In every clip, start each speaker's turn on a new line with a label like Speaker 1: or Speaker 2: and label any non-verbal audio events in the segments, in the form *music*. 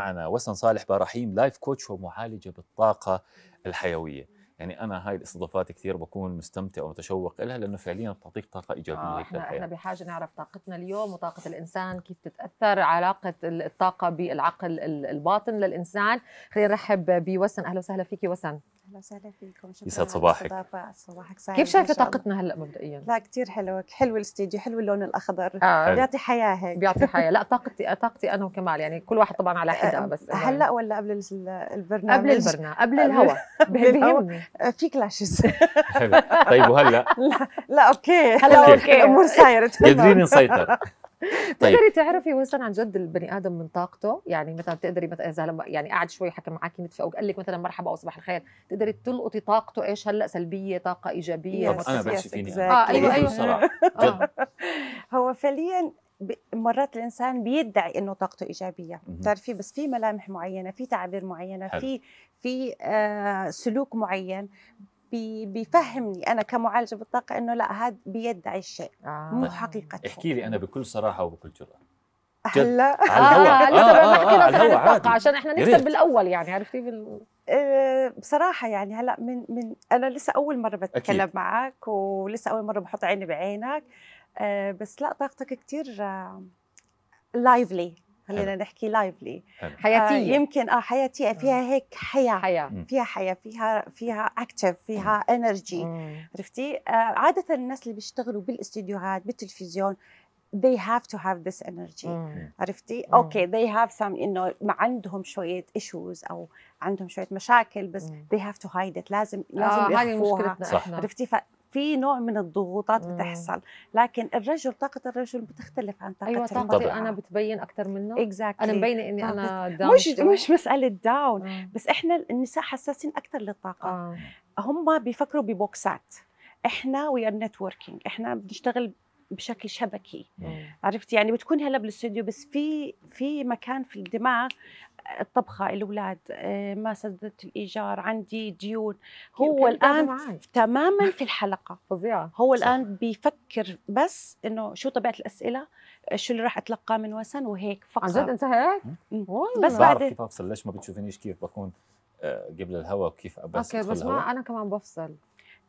Speaker 1: معنا وسن صالح براحيم لايف كوتش ومعالجه بالطاقه الحيويه يعني انا هاي الاستضافات كثير بكون مستمتع ومتشوق لها لانه فعليا بتعطيك طاقه ايجابيه آه احنا للحياة. احنا
Speaker 2: بحاجه نعرف طاقتنا اليوم وطاقه الانسان كيف تتاثر علاقه الطاقه بالعقل الباطن للانسان خلينا نرحب بوسن اهلا وسهلا فيكي وسن
Speaker 3: اهلا وسهلا فيكم شكرا يسعد صباحك
Speaker 2: صباحك سعيد كيف شايفه طاقتنا هلا مبدئيا؟ لا كثير حلوة حلو الاستديو حلو اللون الاخضر آه. بيعطي حياه هيك بيعطي حياه لا *laughs* طاقتي طاقتي انا وكمال يعني كل واحد طبعا على حدا بس هلا يعني ولا قبل البرنامج؟ قبل البرنامج قبل الهواء *laughs* بيهمني آه، في كلاشز حلو طيب وهلا؟ *laughs* لا لا اوكي هلا اوكي الامور سايره قادرين نسيطر *laughs* طيب تقدري تعرفي مثلا عن جد البني ادم من طاقته يعني مثلا تقدري مثلا اذا لما يعني قعد شوي حكى معك نتفق قال لك مثلا مرحبا او صباح الخير تقدري تلقطي طاقته ايش هلا سلبيه طاقه ايجابيه طب انا بحكي فيني اه ايوه طيب. ايوه آه.
Speaker 3: *laughs* هو فعليا مرات الانسان بيدعي انه طاقته ايجابيه بتعرفي بس في ملامح معينه في تعابير معينه في في آه سلوك معين بيفهمني انا كمعالجه بالطاقه انه لا هذا بيدعي الشيء آه. مو طيب، حقيقته
Speaker 1: احكي لي انا بكل صراحه وبكل جرأه هلا *laughs* على الهواء آه لسه آه آه آه على الهواء
Speaker 3: عشان احنا نكسب بالاول يعني عرفتي بال... آه، بصراحة يعني هلا من من انا لسه اول مرة بتكلم أكيد. معك ولسه اول مرة بحط عيني بعينك آه، بس لا طاقتك كثير لايفلي آه، خلينا نحكي لايفلي آه، حياتيه آه يمكن اه حياتيه فيها هيك حياه حياه فيها حياه فيها فيها اكتف فيها انرجي عرفتي آه عاده الناس اللي بيشتغلوا بالاستديوهات بالتلفزيون they have to have this energy مم. عرفتي؟ مم. okay they have some انه ما عندهم شويه issues او عندهم شويه مشاكل بس مم. they have to hide it لازم لازم آه يخفوها صح. عرفتي؟ في نوع من الضغوطات بتحصل لكن الرجل طاقه الرجل بتختلف عن طاقه ايوه طاقتي انا بتبين اكثر منه exactly. انا مبينه اني انا داون مش شوي. مش مساله داون آه. بس احنا النساء حساسين اكثر للطاقه آه. هم بيفكروا ببوكسات احنا وي ار نتوركينج احنا بنشتغل بشكل شبكي مم. آه. عرفت يعني بتكون هلا بالاستوديو بس في في مكان في الدماغ الطبخه الاولاد آه، ما سددت الايجار عندي ديون هو الان تماما *laughs* في الحلقه فظيعه هو الان بيفكر بس انه شو طبيعه الاسئله شو اللي راح اتلقاه من وسن وهيك فقط عن جد انت هيك بس بعد كيف
Speaker 1: افصل ليش ما بتشوفينيش كيف بكون آه، قبل الهواء وكيف بس اوكي بس ما
Speaker 2: انا كمان بفصل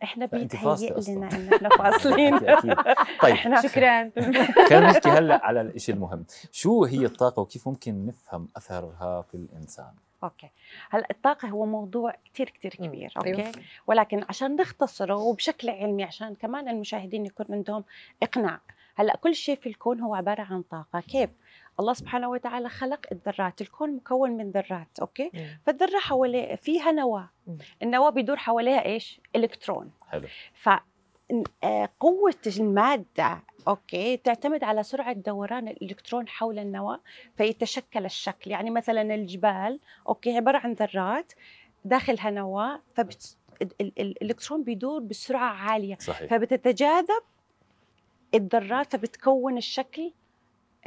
Speaker 2: احنا بيتهيئ لنا ان احنا فاصلين طيب احنا شكرا خلينا نحكي
Speaker 1: هلا على الشيء المهم شو هي الطاقه وكيف ممكن نفهم اثرها في الانسان
Speaker 3: اوكي هلا الطاقه هو موضوع كثير كثير كبير أيوه. اوكي ولكن عشان نختصره وبشكل علمي عشان كمان المشاهدين يكون عندهم اقناع هلا كل شيء في الكون هو عباره عن طاقه كيف الله سبحانه وتعالى خلق الذرات الكون مكون من ذرات اوكي مم. نعم. فالذره حواليه فيها نواه مم. النواه بيدور حواليها ايش الكترون حلو ف آه، قوة المادة اوكي تعتمد على سرعه دوران الالكترون حول النواه فيتشكل الشكل يعني مثلا الجبال اوكي عباره عن ذرات داخلها نواه فبت... الالكترون بيدور بسرعه عاليه صحيح. فبتتجاذب الذرات فبتكون الشكل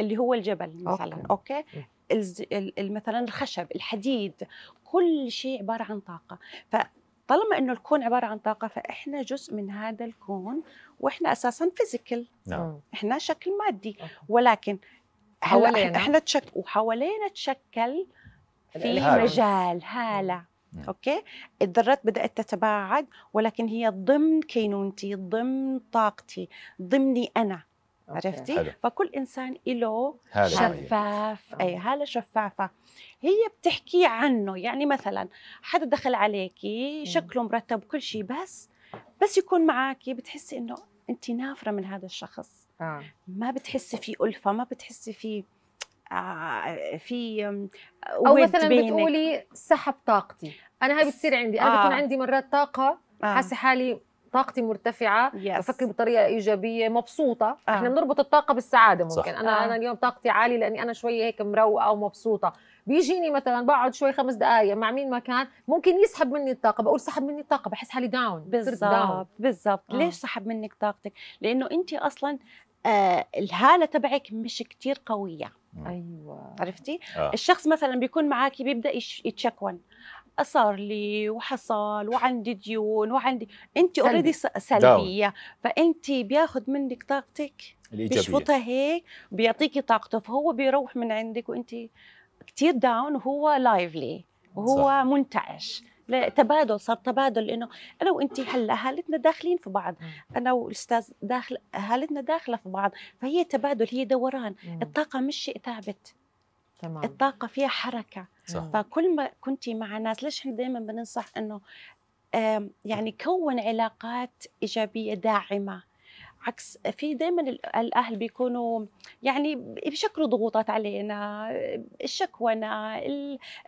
Speaker 3: اللي هو الجبل مثلا اوكي, أوكي. مثلا الخشب الحديد كل شيء عباره عن طاقه فطالما انه الكون عباره عن طاقه فاحنا جزء من هذا الكون واحنا اساسا فيزيكال نعم احنا شكل مادي ولكن حوالينا احنا تشك وحوالينا تشكل في هالة. مجال هاله اوكي الذرات بدات تتباعد ولكن هي ضمن كينونتي ضمن طاقتي ضمني انا عرفتي؟ حلو. فكل انسان له شفاف اي هاله شفافه هي بتحكي عنه يعني مثلا حدا دخل عليكي إيه. شكله مرتب كل شيء بس بس يكون معاكي بتحسي انه انت نافره من هذا الشخص آه. ما بتحسي في الفه ما بتحسي في آه في او مثلا بينك. بتقولي
Speaker 2: سحب طاقتي انا هاي بتصير عندي انا آه. بكون عندي مرات طاقه آه. حاسه حالي طاقتي مرتفعه yes. بفكر بطريقه ايجابيه مبسوطه آه. احنا بنربط الطاقه بالسعاده ممكن صح. انا آه. انا اليوم طاقتي عاليه لاني انا شويه هيك مروقه ومبسوطه بيجيني مثلا بقعد شوي خمس دقائق مع مين ما كان ممكن يسحب مني الطاقه بقول سحب مني الطاقه بحس حالي داون بالضبط بالضبط آه. ليش سحب منك طاقتك لانه انت اصلا آه
Speaker 3: الهاله تبعك مش كتير قويه ايوه عرفتي آه. الشخص مثلا بيكون معك بيبدا يتشكون صار لي وحصل وعندي ديون وعندي انت اوريدي سلبيه فانت بياخذ منك طاقتك الإيجابية. بيشفطها هيك بيعطيكي طاقته فهو بيروح من عندك وانت كثير داون وهو لايفلي وهو صح. منتعش تبادل صار تبادل انه انا وانت هلا اهالتنا داخلين في بعض انا والاستاذ داخل اهالتنا داخله في بعض فهي تبادل هي دوران الطاقه مش شيء ثابت تمام الطاقه فيها حركه صح. فكل ما كنتي مع ناس ليش احنا دائما بننصح انه يعني كون علاقات ايجابيه داعمه عكس في دائما الاهل بيكونوا يعني بيشكلوا ضغوطات علينا الشكونا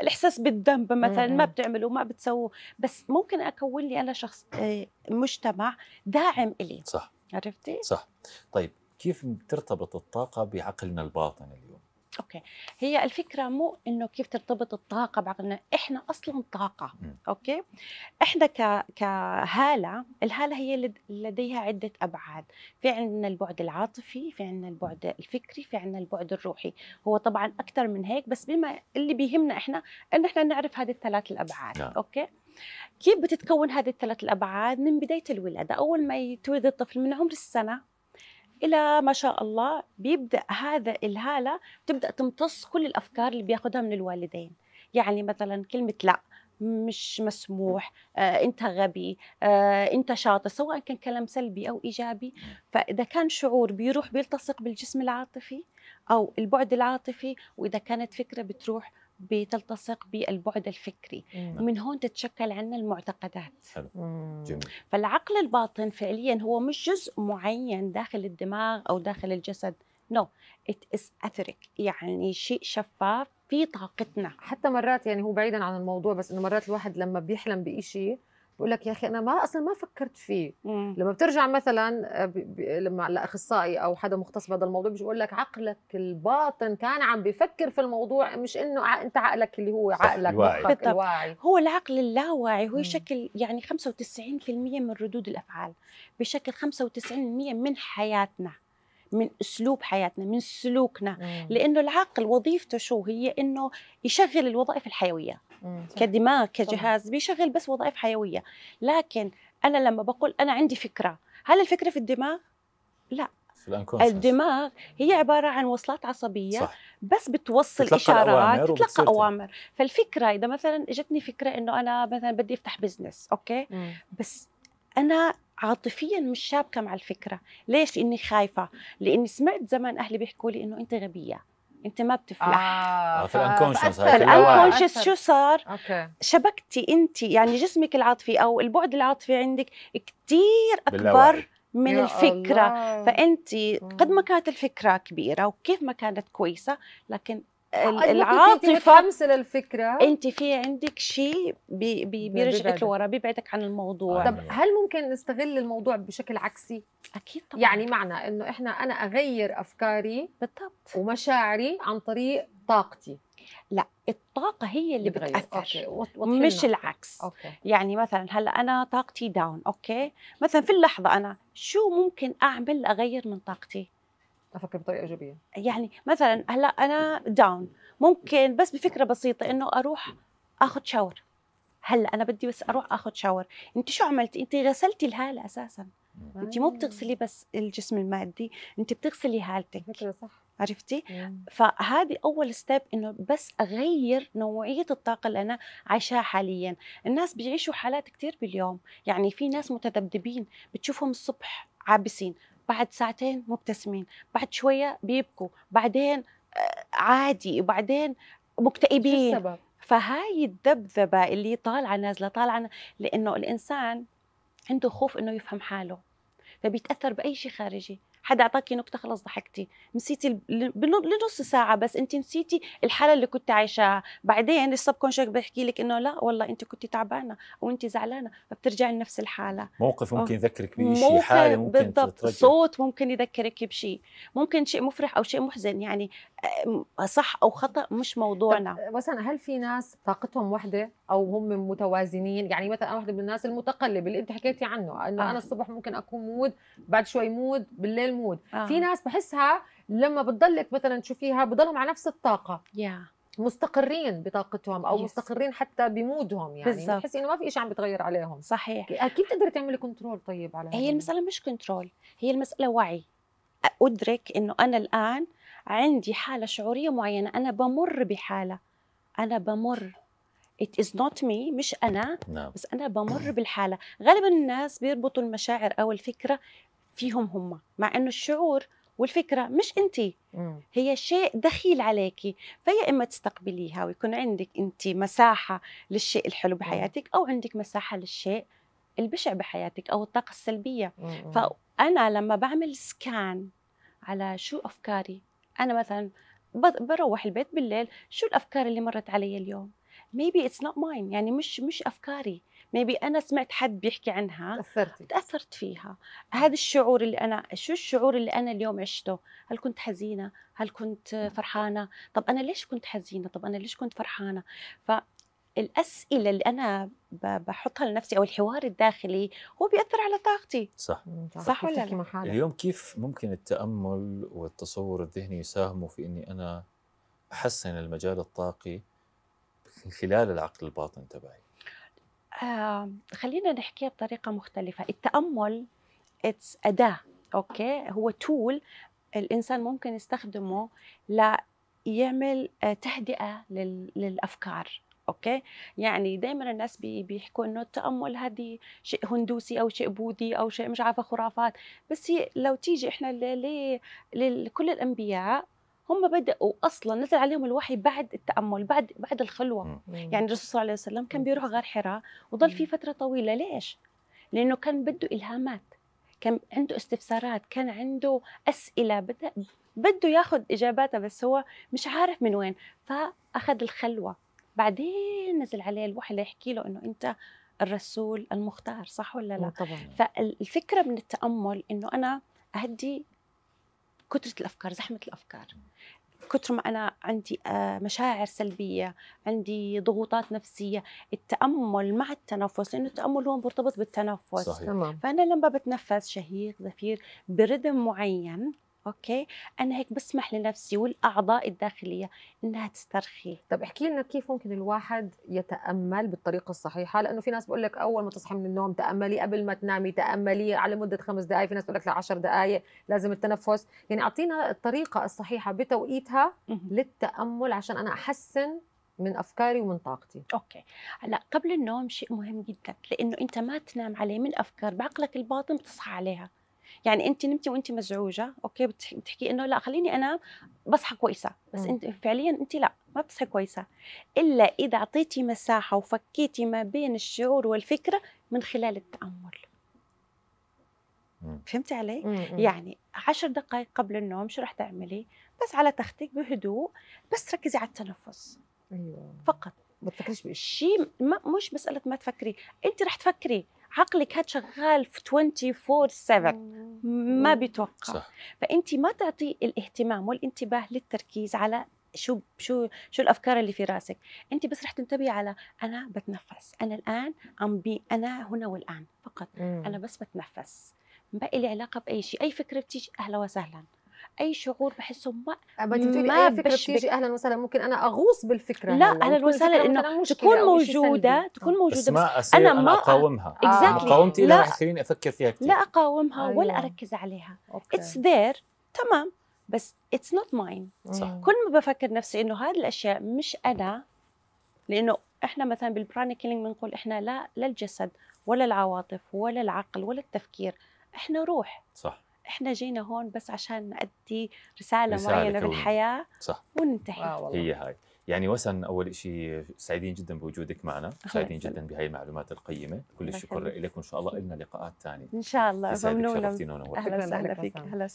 Speaker 3: الاحساس بالذنب مثلا ما بتعملوا ما بتسووا بس ممكن اكون لي انا شخص آه، مجتمع داعم الي صح عرفتي
Speaker 1: صح طيب كيف بترتبط الطاقه بعقلنا الباطن اللي
Speaker 3: اوكي هي الفكره مو انه كيف ترتبط الطاقه بعقلنا احنا اصلا طاقه اوكي احنا ك... كهاله الهاله هي لديها عده ابعاد في عندنا البعد العاطفي في عندنا البعد الفكري في عندنا البعد الروحي هو طبعا اكثر من هيك بس بما اللي بيهمنا احنا ان احنا نعرف هذه الثلاث الابعاد نعم. اوكي كيف بتتكون هذه الثلاث الابعاد من بدايه الولاده اول ما يتولد الطفل من عمر السنه الى ما شاء الله بيبدا هذا الهاله تبدا تمتص كل الافكار اللي بياخذها من الوالدين يعني مثلا كلمه لا مش مسموح آه، انت غبي آه، انت شاطر سواء كان كلام سلبي او ايجابي فاذا كان شعور بيروح بيلتصق بالجسم العاطفي او البعد العاطفي واذا كانت فكره بتروح بتلتصق بالبعد الفكري مم. نعم. ومن هون تتشكل عنا المعتقدات حلو. جميل. فالعقل الباطن فعليا هو مش جزء معين داخل الدماغ او داخل الجسد
Speaker 2: نو ات از يعني شيء شفاف في طاقتنا حتى مرات يعني هو بعيدا عن الموضوع بس انه مرات الواحد لما بيحلم بشيء بقول لك يا اخي انا ما اصلا ما فكرت فيه مم. لما بترجع مثلا آه، لما لاخصائي او حدا مختص بهذا الموضوع بيقول بقول لك عقلك الباطن كان عم بفكر في الموضوع مش انه انت عقلك اللي هو عقلك الواعي. الواعي هو العقل اللاواعي هو يشكل يعني 95%
Speaker 3: من ردود الافعال بشكل 95% من حياتنا من اسلوب حياتنا من سلوكنا مم. لانه العقل وظيفته شو هي انه يشغل الوظائف الحيويه مم. كدماغ كجهاز طبعا. بيشغل بس وظائف حيويه لكن انا لما بقول انا عندي فكره هل الفكره في الدماغ لا
Speaker 1: الدماغ
Speaker 3: هي عبارة عن وصلات عصبية صح. بس بتوصل إشارات أوامر تتلقى أوامر فالفكرة إذا مثلا إجتني فكرة إنه أنا مثلا بدي أفتح بزنس أوكي مم. بس انا عاطفيا مش شابكه مع الفكره ليش اني خايفه لاني سمعت زمان اهلي بيحكوا لي انه انت غبيه انت ما بتفلح آه
Speaker 2: في الانكونشس الانكونشس شو صار أوكي.
Speaker 3: شبكتي انت يعني جسمك العاطفي او البعد العاطفي عندك كثير اكبر باللوحي. من الفكره الله. فانت قد ما كانت الفكره كبيره وكيف ما كانت كويسه لكن العاطفه متحمسه
Speaker 2: للفكره انت في عندك شيء بي بي بيرجعك لورا بيبعدك عن الموضوع طب هل ممكن نستغل الموضوع بشكل عكسي اكيد طبعا يعني معنى انه احنا انا اغير افكاري بالضبط ومشاعري عن طريق طاقتي لا الطاقه هي اللي بتغير. بتاثر أوكي. مش العكس أوكي. يعني مثلا هلا انا طاقتي داون
Speaker 3: اوكي مثلا في اللحظه انا شو ممكن اعمل اغير من طاقتي افكر بطريقه ايجابيه يعني مثلا هلا انا داون ممكن بس بفكره بسيطه انه اروح اخذ شاور هلا انا بدي بس اروح اخذ شاور انت شو عملتي انت غسلتي الهاله اساسا انت مو بتغسلي بس الجسم المادي انت بتغسلي هالتك فكره صح عرفتي فهذه اول ستيب انه بس اغير نوعيه الطاقه اللي انا عايشاها حاليا الناس بيعيشوا حالات كثير باليوم يعني في ناس متذبذبين بتشوفهم الصبح عابسين بعد ساعتين مبتسمين بعد شويه بيبكوا بعدين آه، عادي وبعدين مكتئبين السبب؟ فهاي الذبذبه اللي طالعه نازله طالعه لانه الانسان عنده خوف انه يفهم حاله فبيتاثر باي شيء خارجي حدا اعطاكي نكته خلص ضحكتي نسيتي لنص ساعه بس انت نسيتي الحاله اللي كنت عايشاها بعدين كونشك بيحكي لك انه لا والله انت كنت تعبانه او انت زعلانه فبترجعي لنفس الحاله
Speaker 1: موقف ممكن يذكرك بشيء حاله ممكن بالضبط تترجع. صوت
Speaker 3: ممكن يذكرك بشيء ممكن
Speaker 2: شيء مفرح او شيء محزن يعني آه، صح او خطا مش موضوعنا مثلا هل في ناس طاقتهم وحده او هم متوازنين يعني مثلا واحده من الناس المتقلب اللي انت حكيتي عنه انه آه. انا الصبح ممكن اكون مود بعد شوي مود بالليل مود آه. في ناس بحسها لما بتضلك مثلا تشوفيها بضلهم على نفس الطاقه yeah. مستقرين بطاقتهم او yes. مستقرين حتى بمودهم يعني بتحس انه ما في شيء عم بتغير عليهم صحيح كيف تقدر تعملي كنترول طيب على هي المساله مش كنترول هي المساله وعي ادرك انه
Speaker 3: انا الان عندي حاله شعوريه معينه انا بمر بحاله انا بمر it is not me مش انا no. نعم. بس انا بمر بالحاله غالبا الناس بيربطوا المشاعر او الفكره فيهم هم مع انه الشعور والفكره مش انت هي شيء دخيل عليك فيا اما تستقبليها ويكون عندك انت مساحه للشيء الحلو بحياتك او عندك مساحه للشيء البشع بحياتك او الطاقه السلبيه فانا لما بعمل سكان على شو افكاري انا مثلا بروح البيت بالليل شو الافكار اللي مرت علي اليوم ميبي اتس نوت ماين يعني مش مش افكاري ميبي انا سمعت حد بيحكي عنها تاثرت تاثرت فيها هذا الشعور اللي انا شو الشعور اللي انا اليوم عشته هل كنت حزينه هل كنت فرحانه طب انا ليش كنت حزينه طب انا ليش كنت فرحانه ف الاسئله اللي انا بحطها لنفسي او الحوار الداخلي هو بياثر على طاقتي صح
Speaker 1: صح, صح ولا لا؟ اليوم كيف ممكن التامل والتصور الذهني يساهموا في اني انا احسن المجال الطاقي من خلال العقل الباطن تبعي
Speaker 3: خلينا نحكيها بطريقة مختلفة التأمل اتس أداة أوكي هو تول الإنسان ممكن يستخدمه ليعمل آه، تهدئة للأفكار اوكي يعني دائما الناس بيحكوا انه التامل هذه شيء هندوسي او شيء بوذي او شيء مش عارفه خرافات بس هي لو تيجي احنا لكل الانبياء هم بداوا اصلا نزل عليهم الوحي بعد التامل بعد بعد الخلوه مم. يعني الرسول صلى الله عليه وسلم كان بيروح غار حراء وظل في فتره طويله ليش لانه كان بده الهامات كان عنده استفسارات كان عنده اسئله بدا بده ياخذ اجاباتها بس هو مش عارف من وين فاخذ الخلوه بعدين نزل عليه الوحي ليحكي له انه انت الرسول المختار صح ولا لا طبعا. فالفكره من التامل انه انا اهدي كثره الافكار زحمه الافكار كثر ما انا عندي آه، مشاعر سلبيه عندي ضغوطات نفسيه التامل مع التنفس لانه التامل هو مرتبط بالتنفس صحيح. فانا لما بتنفس شهيق زفير بردم معين اوكي انا
Speaker 2: هيك بسمح لنفسي والاعضاء الداخليه انها تسترخي طب احكي لنا كيف ممكن الواحد يتامل بالطريقه الصحيحه لانه في ناس بقول لك اول ما تصحي من النوم تاملي قبل ما تنامي تاملي على مده خمس دقائق في ناس بقول لك ل 10 دقائق لازم التنفس يعني اعطينا الطريقه الصحيحه بتوقيتها للتامل عشان انا احسن من افكاري ومن طاقتي اوكي هلا قبل النوم شيء مهم جدا لانه انت ما تنام عليه من افكار
Speaker 3: بعقلك الباطن بتصحى عليها يعني انت نمتي وانت مزعوجه اوكي بتحكي انه لا خليني انا بصحى كويسه بس انت فعليا انت لا ما بتصحي كويسه الا اذا اعطيتي مساحه وفكيتي ما بين الشعور والفكره من خلال التامل فهمتي علي؟ يعني عشر دقائق قبل النوم شو رح تعملي؟ بس على تختك بهدوء بس ركزي على التنفس ايوه فقط ما تفكريش بشيء مش مساله ما تفكري انت رح تفكري عقلك هاد شغال في 24 7 ما بيتوقع صح. فانت ما تعطي الاهتمام والانتباه للتركيز على شو شو شو الافكار اللي في راسك انت بس رح تنتبهي على انا بتنفس انا الان عم بي انا هنا والان فقط مم. انا بس بتنفس ما لي علاقه باي شيء اي فكره بتيجي اهلا وسهلا اي شعور بحسه ما
Speaker 2: آه، ما بتقولي بتيجي اهلا وسهلا ممكن انا اغوص بالفكره لا اهلا وسهلا انه تكون موجوده تكون موجوده
Speaker 1: بس, ما انا ما اقاومها اكزاكتلي آه. مقاومتي لا رح تخليني
Speaker 3: افكر فيها كثير لا اقاومها ولا أيوه. اركز عليها اتس ذير تمام بس اتس نوت ماين كل ما بفكر نفسي انه هذه الاشياء مش انا لانه احنا مثلا بالبراني كيلينج بنقول احنا لا لا الجسد ولا العواطف ولا العقل ولا التفكير احنا روح صح احنا جينا هون بس عشان نأدي رسالة, رسالة معينة بالحياة صح وننتهي آه والله. هي
Speaker 1: هاي يعني وسن اول شيء سعيدين جدا بوجودك معنا سعيدين جدا بهاي المعلومات القيمه كل الشكر لك وان شاء الله لنا لقاءات ثانيه ان شاء الله ممنونه اهلا وسهلا فيك اهلا وسهلا